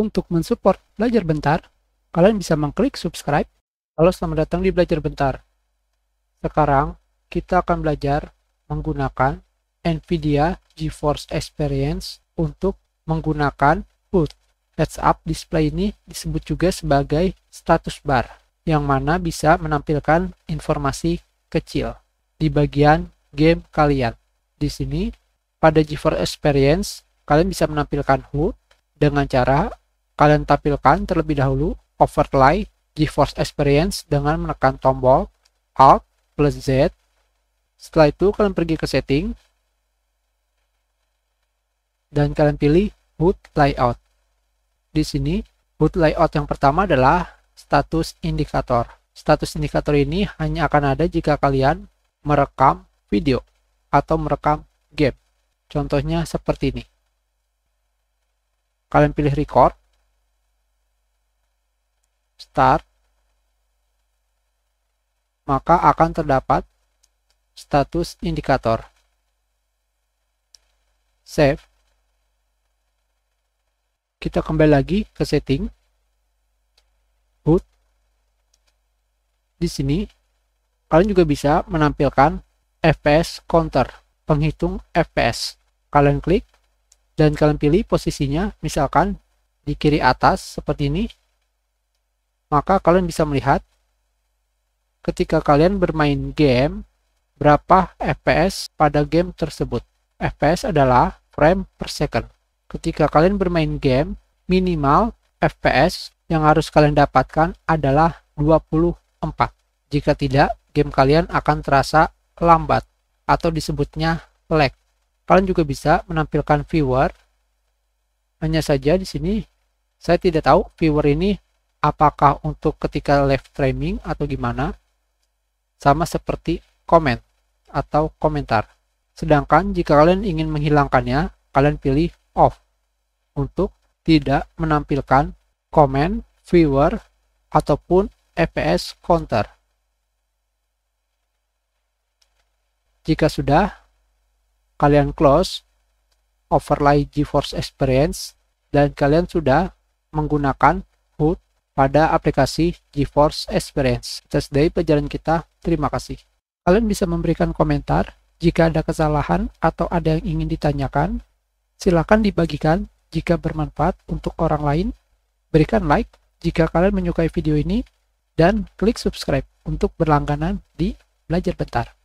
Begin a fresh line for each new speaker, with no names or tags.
Untuk mensupport belajar bentar, kalian bisa mengklik subscribe. Halo, selamat datang di belajar bentar. Sekarang kita akan belajar menggunakan NVIDIA GeForce Experience untuk menggunakan HUD. Heads up display ini disebut juga sebagai status bar, yang mana bisa menampilkan informasi kecil di bagian game kalian. Di sini, pada GeForce Experience, kalian bisa menampilkan HUD dengan cara Kalian tampilkan terlebih dahulu overlay GeForce Experience dengan menekan tombol Alt plus Z. Setelah itu kalian pergi ke setting dan kalian pilih boot layout. Di sini boot layout yang pertama adalah status indikator. Status indikator ini hanya akan ada jika kalian merekam video atau merekam game. Contohnya seperti ini. Kalian pilih record start maka akan terdapat status indikator. Save. Kita kembali lagi ke setting. Boot. Di sini, kalian juga bisa menampilkan FPS counter, penghitung FPS. Kalian klik dan kalian pilih posisinya, misalkan di kiri atas seperti ini, maka kalian bisa melihat ketika kalian bermain game, berapa FPS pada game tersebut. FPS adalah frame per second. Ketika kalian bermain game, minimal FPS yang harus kalian dapatkan adalah 24. Jika tidak, game kalian akan terasa lambat atau disebutnya lag. Kalian juga bisa menampilkan viewer. Hanya saja di sini saya tidak tahu viewer ini apakah untuk ketika live streaming atau gimana sama seperti comment atau komentar. Sedangkan jika kalian ingin menghilangkannya, kalian pilih off untuk tidak menampilkan comment viewer, ataupun FPS counter. Jika sudah, kalian close overlay GeForce Experience dan kalian sudah menggunakan hood pada aplikasi GeForce Experience. Kita day pelajaran kita. Terima kasih. Kalian bisa memberikan komentar jika ada kesalahan atau ada yang ingin ditanyakan. Silakan dibagikan jika bermanfaat untuk orang lain. Berikan like jika kalian menyukai video ini dan klik subscribe untuk berlangganan di Belajar Bentar.